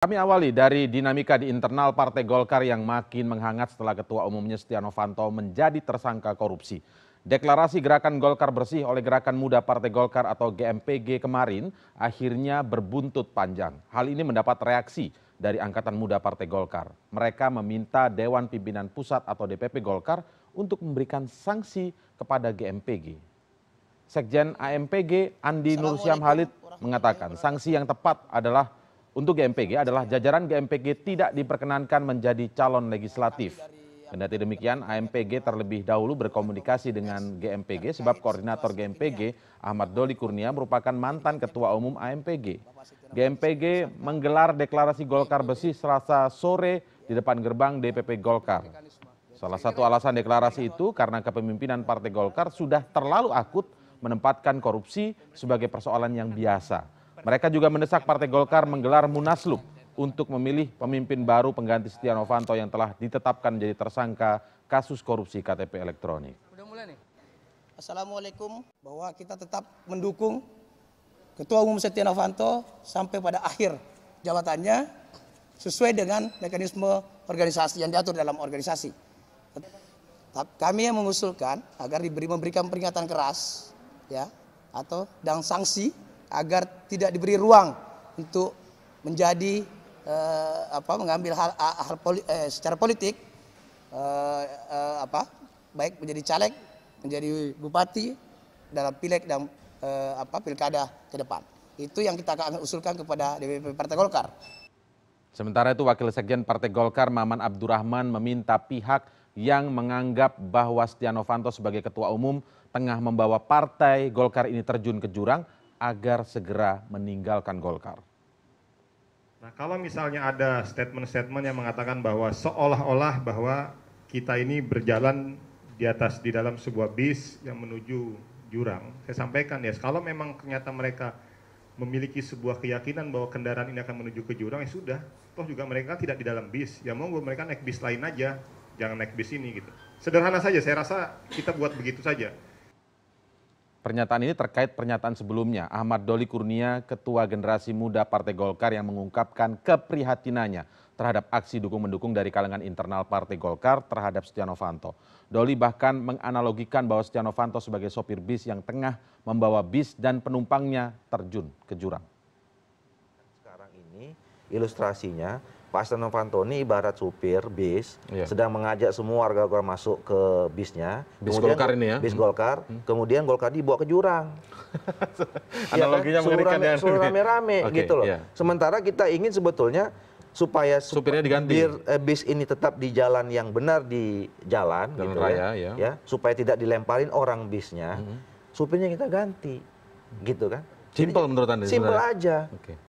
Kami awali dari dinamika di internal Partai Golkar yang makin menghangat setelah Ketua Umumnya Setia Novanto menjadi tersangka korupsi. Deklarasi Gerakan Golkar Bersih oleh Gerakan Muda Partai Golkar atau GMPG kemarin akhirnya berbuntut panjang. Hal ini mendapat reaksi dari Angkatan Muda Partai Golkar. Mereka meminta Dewan Pimpinan Pusat atau DPP Golkar untuk memberikan sanksi kepada GMPG. Sekjen AMPG Andi Nursyam Halid mengatakan sanksi yang tepat adalah untuk gmpg adalah jajaran gmpg tidak diperkenankan menjadi calon legislatif. Kendati demikian, AMPG terlebih dahulu berkomunikasi dengan GMPG sebab koordinator GMPG, Ahmad Doli Kurnia, merupakan mantan ketua umum AMPG. GMPG menggelar deklarasi Golkar Besi selasa sore di depan gerbang DPP Golkar. Salah satu alasan deklarasi itu karena kepemimpinan Partai Golkar sudah terlalu akut menempatkan korupsi sebagai persoalan yang biasa mereka juga mendesak partai golkar menggelar munaslup untuk memilih pemimpin baru pengganti setia novanto yang telah ditetapkan menjadi tersangka kasus korupsi ktp elektronik. Assalamualaikum, bahwa kita tetap mendukung Ketua Umum Setia Novanto sampai pada akhir jabatannya sesuai dengan mekanisme organisasi yang diatur dalam organisasi. Kami yang mengusulkan agar diberi memberikan peringatan keras ya atau dan sanksi agar tidak diberi ruang untuk menjadi eh, apa mengambil hal, hal poli, eh, secara politik eh, eh, apa baik menjadi caleg, menjadi bupati dalam pileg dan eh, apa pilkada ke depan. Itu yang kita akan usulkan kepada DPP Partai Golkar. Sementara itu Wakil Sekjen Partai Golkar Maman Abdurrahman meminta pihak yang menganggap bahwa Setia Novanto sebagai ketua umum tengah membawa partai Golkar ini terjun ke jurang agar segera meninggalkan Golkar? Nah, kalau misalnya ada statement-statement yang mengatakan bahwa seolah-olah bahwa kita ini berjalan di atas di dalam sebuah bis yang menuju jurang, saya sampaikan ya, kalau memang ternyata mereka memiliki sebuah keyakinan bahwa kendaraan ini akan menuju ke jurang, ya sudah. Toh juga mereka tidak di dalam bis, ya mau mereka naik bis lain aja, jangan naik bis ini gitu. Sederhana saja, saya rasa kita buat begitu saja. Pernyataan ini terkait pernyataan sebelumnya Ahmad Doli Kurnia, Ketua Generasi Muda Partai Golkar yang mengungkapkan keprihatinannya terhadap aksi dukung-mendukung dari kalangan internal Partai Golkar terhadap Setia Novanto. Doli bahkan menganalogikan bahwa Setia Novanto sebagai sopir bis yang tengah membawa bis dan penumpangnya terjun ke jurang ilustrasinya Pak Astana Novanto ini ibarat supir bis yeah. sedang mengajak semua warga Golkar masuk ke bisnya. Bis kemudian, Golkar ini ya. Bis hmm. Golkar, hmm. kemudian Golkar dibawa ke jurang. Analoginya ya kan? Suruh rame, rame-rame okay, gitu loh. Yeah. Sementara kita ingin sebetulnya supaya supirnya diganti bir, eh, bis ini tetap di jalan yang benar di jalan, jalan gitu raya, ya, ya. ya supaya tidak dilemparin orang bisnya -hmm. supirnya kita ganti gitu kan Simpel menurut anda simpel aja okay.